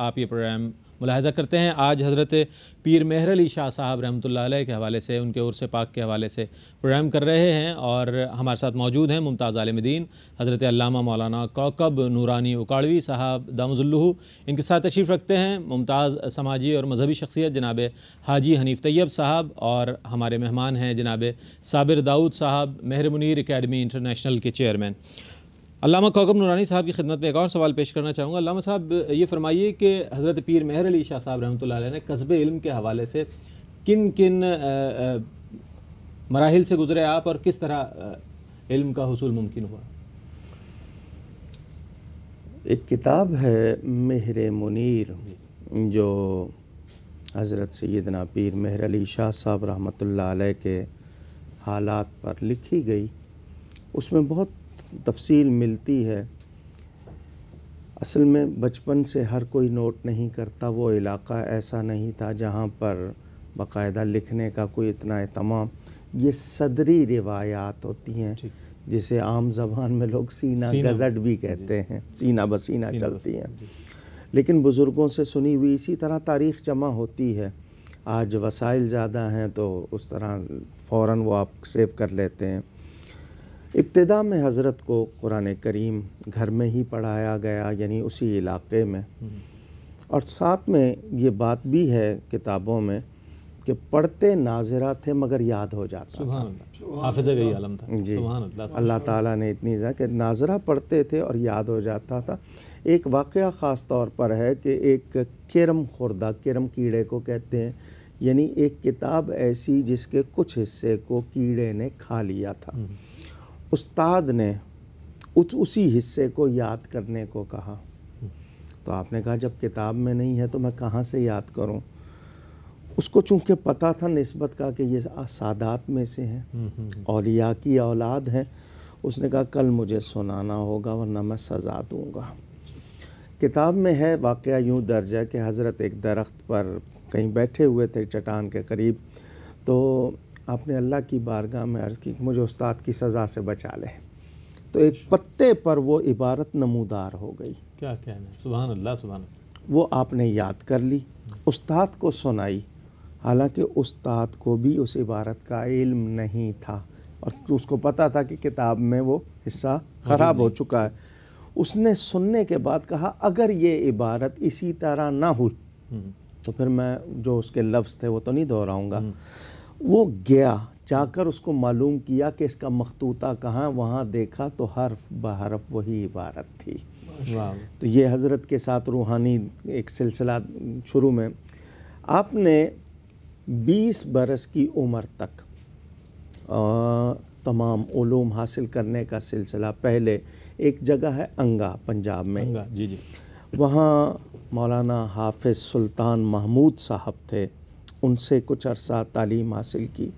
आप ये प्रोग्राम मुलाहजा करते हैं आज हज़रत पीर मेहर अली शाह साहब रहमत के हवाले से उनके उर्स पाक के हवाले से प्रोग्राम कर रहे हैं और हमारे साथ मौजूद हैं मुमताज़ आलमदीन हज़रत अल्लामा मौलाना कौकब नूरानी उकाड़वी साहब दामजुल्लू इनके साथ तशरीफ़ रखते हैं मुमताज़ समाजी और मजहबी शख्सियत जनाब हाजी हनीफ़ तैयब साहब और हमारे मेहमान हैं जनाब साबिर दाऊद साहब मेहर मुनर अकेडमी इंटरनेशनल के चेयरमैन अलामा कौकम नूरानी साहब की खिदमत में एक और सवाल पेश करना चाहूँगा अलामा साहब ये फरमाइए कि हज़रत पीर मेहर अली शाह साहब रहमत ने कस्बे इल्म के हवाले से किन किन मराहल से गुजरे आप और किस तरह इल्म का हसूल मुमकिन हुआ एक किताब है मेहर मुनिर जो हज़रत सदना पीर मेहर अली शाह साहब रहमत के हालात पर लिखी गई उसमें बहुत तफसील मिलती है असल में बचपन से हर कोई नोट नहीं करता वो इलाका ऐसा नहीं था जहाँ पर बाकायदा लिखने का कोई इतना अहतमाम ये सदरी रिवायात होती हैं जिसे आम जबान में लोग सीना, सीना गजट भी कहते हैं सीना बसीना सीना चलती हैं लेकिन बुज़ुर्गों से सुनी हुई इसी तरह तारीख जमा होती है आज वसाइल ज़्यादा हैं तो उस तरह फ़ौर वो आप सेव कर लेते हैं इब्तदा में हज़रत को कुरान करीम घर में ही पढ़ाया गया यानी उसी इलाके में और साथ में ये बात भी है किताबों में कि पढ़ते नाजरा थे मगर याद हो जाता था जी अल्लाह ताला ने इतनी कि नाजरा पढ़ते थे और याद हो जाता था एक वाक़ ख़ास तौर पर है कि एक किरम खुर्दा किरम कीड़े को कहते हैं यानी एक किताब ऐसी जिसके कुछ हिस्से को कीड़े ने खा लिया था हम्म। उस्ताद ने उस उसी हिस्से को याद करने को कहा तो आपने कहा जब किताब में नहीं है तो मैं कहाँ से याद करूँ उसको चूंकि पता था नस्बत का कि ये सादात में से हैं हम्म, हम्म, हम्म। और या की औलाद है उसने कहा कल मुझे सुनाना होगा वरना मैं सज़ा दूँगा किताब में है वाक़ यूँ दर्ज है कि हज़रत एक दरख्त पर कहीं बैठे हुए थे चटान के करीब तो आपने अल्लाह की बारगाह में अर्ज़ की कि मुझे उस्ताद की सज़ा से बचा ले तो एक पत्ते पर वो इबारत नमूदार हो गई क्या कहना है सुबह अल्लाह सुबह वो आपने याद कर ली उस्ताद को सुनाई हालांकि उस्ताद को भी उस इबारत का इल्म नहीं था और उसको पता था कि किताब में वो हिस्सा ख़राब हो चुका है उसने सुनने के बाद कहा अगर ये इबारत इसी तरह ना हुई हम्म। तो फिर मैं जो उसके लफ्ज़ थे वो तो नहीं दोहराऊँगा हम्म। वो गया जाकर उसको मालूम किया कि इसका मखतूता कहाँ वहाँ देखा तो हर्फ बहरफ वही इबारत थी तो ये हज़रत के साथ रूहानी एक सिलसिला शुरू में आपने 20 बरस की उम्र तक आ, तमाम ओलूम हासिल करने का सिलसिला पहले एक जगह है अंगा पंजाब में अंगा जी जी वहाँ मौलाना हाफिज़ सुल्तान महमूद साहब थे उनसे कुछ अरसा तालीम हासिल की